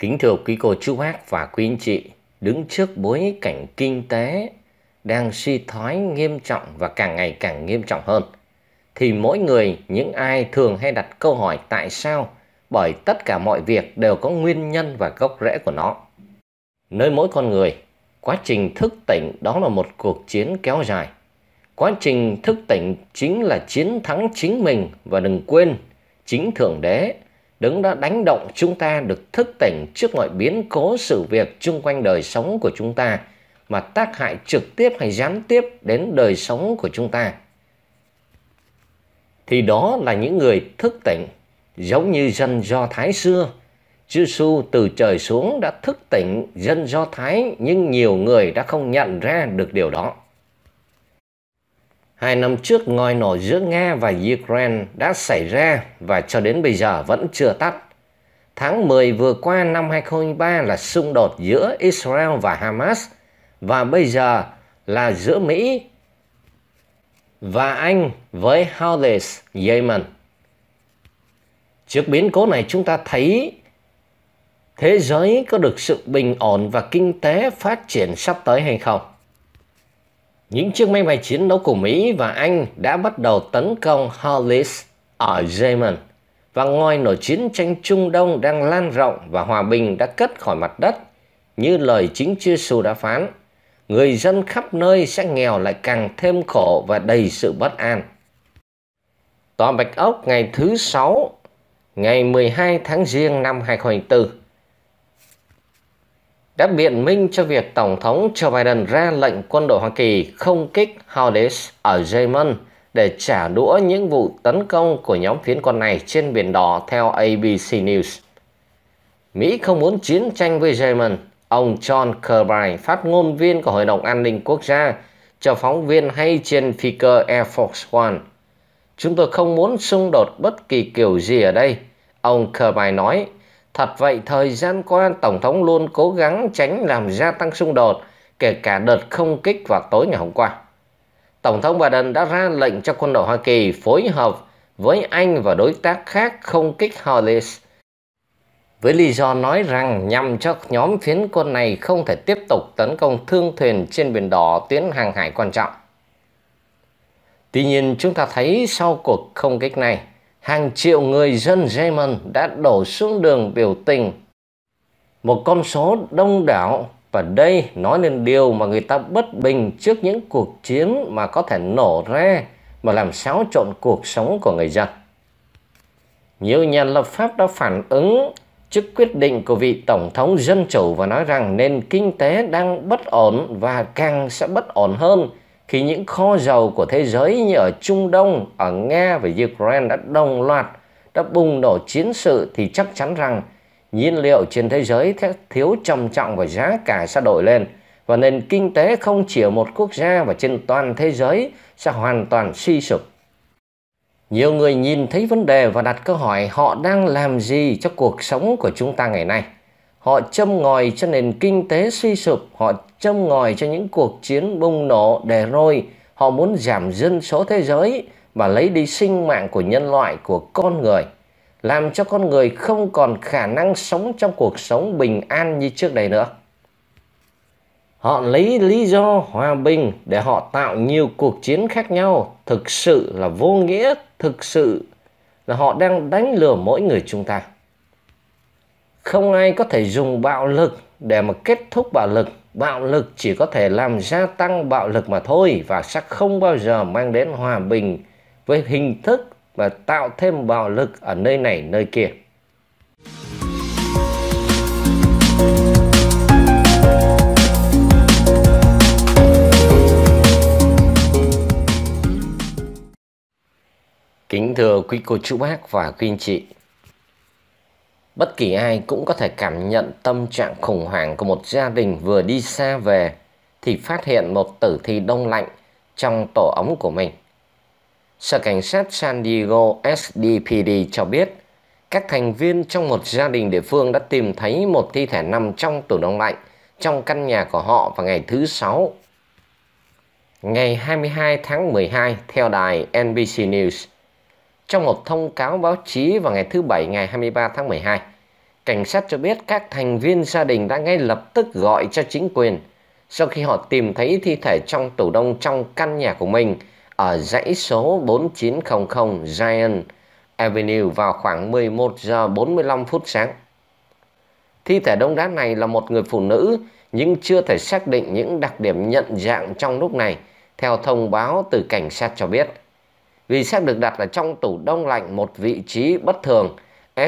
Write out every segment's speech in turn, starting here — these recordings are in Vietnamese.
Kính thưa quý cô chú bác và quý anh chị, đứng trước bối cảnh kinh tế đang suy thoái nghiêm trọng và càng ngày càng nghiêm trọng hơn, thì mỗi người, những ai thường hay đặt câu hỏi tại sao, bởi tất cả mọi việc đều có nguyên nhân và gốc rễ của nó. Nơi mỗi con người, quá trình thức tỉnh đó là một cuộc chiến kéo dài. Quá trình thức tỉnh chính là chiến thắng chính mình và đừng quên, chính Thượng Đế đứng đã đánh động chúng ta được thức tỉnh trước mọi biến cố sự việc chung quanh đời sống của chúng ta mà tác hại trực tiếp hay gián tiếp đến đời sống của chúng ta. Thì đó là những người thức tỉnh, giống như dân Do Thái xưa. Chúa Giêsu từ trời xuống đã thức tỉnh dân Do Thái nhưng nhiều người đã không nhận ra được điều đó. Hai năm trước ngòi nổ giữa Nga và Ukraine đã xảy ra và cho đến bây giờ vẫn chưa tắt. Tháng 10 vừa qua năm 2023 là xung đột giữa Israel và Hamas và bây giờ là giữa Mỹ và Anh với Houthis Yemen. Trước biến cố này chúng ta thấy thế giới có được sự bình ổn và kinh tế phát triển sắp tới hay không? những chiếc máy bay chiến đấu của Mỹ và Anh đã bắt đầu tấn công Hollis ở Yemen. Và ngoài nổi chiến tranh Trung Đông đang lan rộng và hòa bình đã cất khỏi mặt đất, như lời chính Chúa Giêsu đã phán, người dân khắp nơi sẽ nghèo lại càng thêm khổ và đầy sự bất an. Tòa Bạch Ốc ngày thứ sáu, ngày 12 tháng Giêng năm 2024 đã biện minh cho việc Tổng thống Joe Biden ra lệnh quân đội Hoa Kỳ không kích Houthis ở Yemen để trả đũa những vụ tấn công của nhóm phiến quân này trên Biển Đỏ theo ABC News. Mỹ không muốn chiến tranh với Yemen, ông John Kirby, phát ngôn viên của Hội đồng An ninh Quốc gia, cho phóng viên hay trên phi cơ Air Force One. Chúng tôi không muốn xung đột bất kỳ kiểu gì ở đây, ông Kirby nói Thật vậy, thời gian qua Tổng thống luôn cố gắng tránh làm gia tăng xung đột, kể cả đợt không kích vào tối ngày hôm qua. Tổng thống Biden đã ra lệnh cho quân đội Hoa Kỳ phối hợp với Anh và đối tác khác không kích Hollis với lý do nói rằng nhằm cho nhóm phiến quân này không thể tiếp tục tấn công thương thuyền trên biển đỏ tuyến hàng hải quan trọng. Tuy nhiên chúng ta thấy sau cuộc không kích này, hàng triệu người dân Yemen đã đổ xuống đường biểu tình. Một con số đông đảo và đây nói lên điều mà người ta bất bình trước những cuộc chiến mà có thể nổ ra mà làm xáo trộn cuộc sống của người dân. Nhiều nhà lập pháp đã phản ứng trước quyết định của vị Tổng thống Dân Chủ và nói rằng nền kinh tế đang bất ổn và càng sẽ bất ổn hơn khi những kho dầu của thế giới như ở Trung Đông, ở Nga và Ukraine đã đồng loạt đã bùng nổ chiến sự thì chắc chắn rằng nhiên liệu trên thế giới sẽ thiếu trầm trọng và giá cả sẽ đổi lên và nền kinh tế không chỉ ở một quốc gia và trên toàn thế giới sẽ hoàn toàn suy sụp. Nhiều người nhìn thấy vấn đề và đặt câu hỏi họ đang làm gì cho cuộc sống của chúng ta ngày nay. Họ châm ngòi cho nền kinh tế suy sụp, họ châm ngòi cho những cuộc chiến bùng nổ đè rồi. Họ muốn giảm dân số thế giới và lấy đi sinh mạng của nhân loại, của con người. Làm cho con người không còn khả năng sống trong cuộc sống bình an như trước đây nữa. Họ lấy lý do hòa bình để họ tạo nhiều cuộc chiến khác nhau, thực sự là vô nghĩa, thực sự là họ đang đánh lừa mỗi người chúng ta không ai có thể dùng bạo lực để mà kết thúc bạo lực bạo lực chỉ có thể làm gia tăng bạo lực mà thôi và sẽ không bao giờ mang đến hòa bình với hình thức và tạo thêm bạo lực ở nơi này nơi kia Kính thưa quý cô chú bác và quý anh chị, Bất kỳ ai cũng có thể cảm nhận tâm trạng khủng hoảng của một gia đình vừa đi xa về thì phát hiện một tử thi đông lạnh trong tổ ống của mình. Sở Cảnh sát San Diego SDPD cho biết các thành viên trong một gia đình địa phương đã tìm thấy một thi thể nằm trong tủ đông lạnh trong căn nhà của họ vào ngày thứ Sáu. Ngày 22 tháng 12 theo đài NBC News, trong một thông cáo báo chí vào ngày thứ Bảy ngày 23 tháng 12, cảnh sát cho biết các thành viên gia đình đã ngay lập tức gọi cho chính quyền sau khi họ tìm thấy thi thể trong tủ đông trong căn nhà của mình ở dãy số 4900 Giant Avenue vào khoảng 11 giờ 45 phút sáng. Thi thể đông đá này là một người phụ nữ nhưng chưa thể xác định những đặc điểm nhận dạng trong lúc này theo thông báo từ cảnh sát cho biết. Vì xếp được đặt ở trong tủ đông lạnh một vị trí bất thường,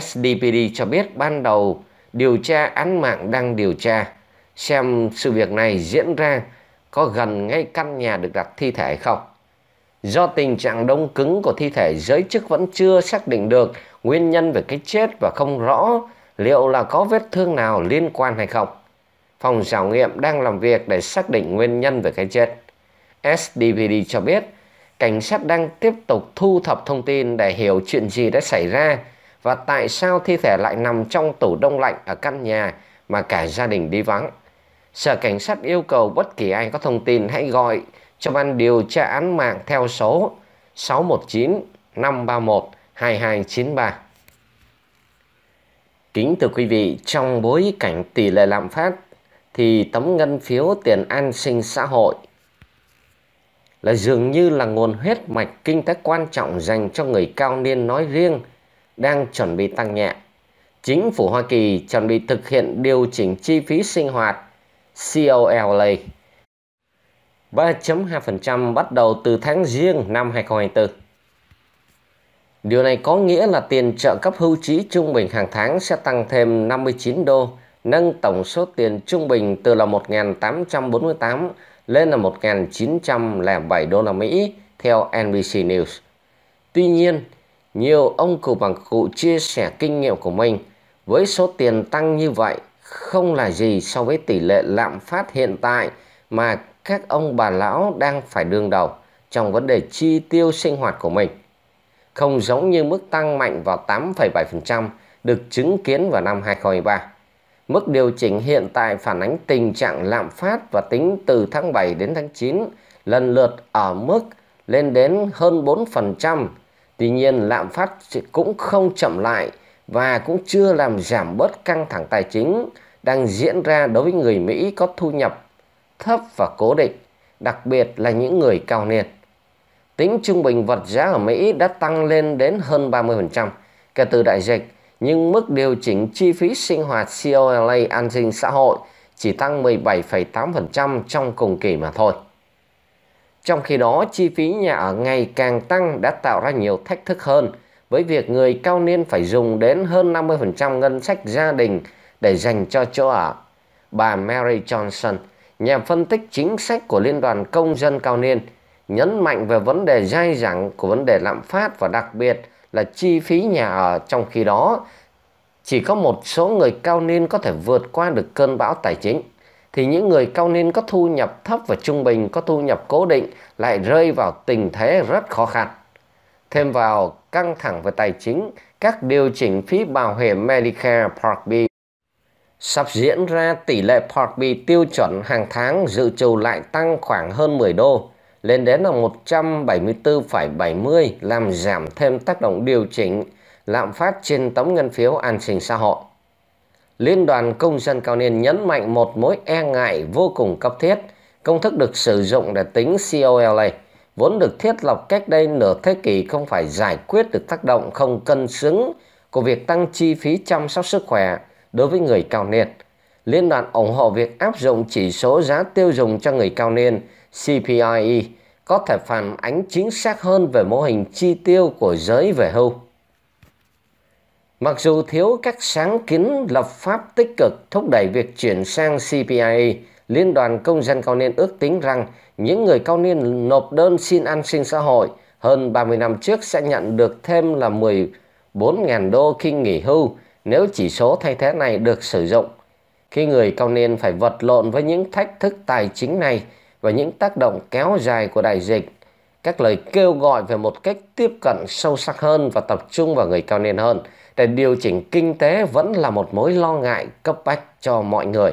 SDPD cho biết ban đầu điều tra án mạng đang điều tra xem sự việc này diễn ra có gần ngay căn nhà được đặt thi thể không. Do tình trạng đông cứng của thi thể, giới chức vẫn chưa xác định được nguyên nhân về cái chết và không rõ liệu là có vết thương nào liên quan hay không. Phòng khảo nghiệm đang làm việc để xác định nguyên nhân về cái chết. SDPD cho biết cảnh sát đang tiếp tục thu thập thông tin để hiểu chuyện gì đã xảy ra và tại sao thi thể lại nằm trong tủ đông lạnh ở căn nhà mà cả gia đình đi vắng. Sở Cảnh sát yêu cầu bất kỳ ai có thông tin hãy gọi cho ban điều tra án mạng theo số 619 531 2293. Kính thưa quý vị, trong bối cảnh tỷ lệ lạm phát thì tấm ngân phiếu tiền an sinh xã hội – là dường như là nguồn huyết mạch kinh tế quan trọng dành cho người cao niên nói riêng đang chuẩn bị tăng nhẹ. Chính phủ Hoa Kỳ chuẩn bị thực hiện điều chỉnh chi phí sinh hoạt COLA 3.2% bắt đầu từ tháng riêng năm 2024. Điều này có nghĩa là tiền trợ cấp hưu trí trung bình hàng tháng sẽ tăng thêm 59 đô, nâng tổng số tiền trung bình từ là 1.848 lên là 1.907 đô la Mỹ theo NBC News. Tuy nhiên, nhiều ông cụ bằng cụ chia sẻ kinh nghiệm của mình với số tiền tăng như vậy không là gì so với tỷ lệ lạm phát hiện tại mà các ông bà lão đang phải đương đầu trong vấn đề chi tiêu sinh hoạt của mình. Không giống như mức tăng mạnh vào 8,7% được chứng kiến vào năm 2023. Mức điều chỉnh hiện tại phản ánh tình trạng lạm phát và tính từ tháng 7 đến tháng 9 lần lượt ở mức lên đến hơn 4%. Tuy nhiên, lạm phát cũng không chậm lại và cũng chưa làm giảm bớt căng thẳng tài chính đang diễn ra đối với người Mỹ có thu nhập thấp và cố định, đặc biệt là những người cao niên. Tính trung bình vật giá ở Mỹ đã tăng lên đến hơn 30% kể từ đại dịch nhưng mức điều chỉnh chi phí sinh hoạt COLA an sinh xã hội chỉ tăng 17,8% trong cùng kỳ mà thôi. Trong khi đó, chi phí nhà ở ngày càng tăng đã tạo ra nhiều thách thức hơn với việc người cao niên phải dùng đến hơn 50% ngân sách gia đình để dành cho chỗ ở. Bà Mary Johnson, nhà phân tích chính sách của Liên đoàn Công dân Cao Niên, nhấn mạnh về vấn đề dai dẳng của vấn đề lạm phát và đặc biệt là chi phí nhà ở trong khi đó chỉ có một số người cao niên có thể vượt qua được cơn bão tài chính thì những người cao niên có thu nhập thấp và trung bình có thu nhập cố định lại rơi vào tình thế rất khó khăn. Thêm vào căng thẳng về tài chính, các điều chỉnh phí bảo hiểm Medicare Part B sắp diễn ra tỷ lệ Part B tiêu chuẩn hàng tháng dự trù lại tăng khoảng hơn 10 đô lên đến là 174,70 làm giảm thêm tác động điều chỉnh lạm phát trên tấm ngân phiếu an sinh xã hội. Liên đoàn Công dân Cao Niên nhấn mạnh một mối e ngại vô cùng cấp thiết, công thức được sử dụng để tính COLA, vốn được thiết lập cách đây nửa thế kỷ không phải giải quyết được tác động không cân xứng của việc tăng chi phí chăm sóc sức khỏe đối với người cao niên. Liên đoàn ủng hộ việc áp dụng chỉ số giá tiêu dùng cho người cao niên CPIE có thể phản ánh chính xác hơn về mô hình chi tiêu của giới về hưu. Mặc dù thiếu các sáng kiến lập pháp tích cực thúc đẩy việc chuyển sang CPIE, Liên đoàn Công dân Cao Niên ước tính rằng những người cao niên nộp đơn xin an sinh xã hội hơn 30 năm trước sẽ nhận được thêm là 14.000 đô khi nghỉ hưu nếu chỉ số thay thế này được sử dụng. Khi người cao niên phải vật lộn với những thách thức tài chính này, và những tác động kéo dài của đại dịch, các lời kêu gọi về một cách tiếp cận sâu sắc hơn và tập trung vào người cao niên hơn để điều chỉnh kinh tế vẫn là một mối lo ngại cấp bách cho mọi người.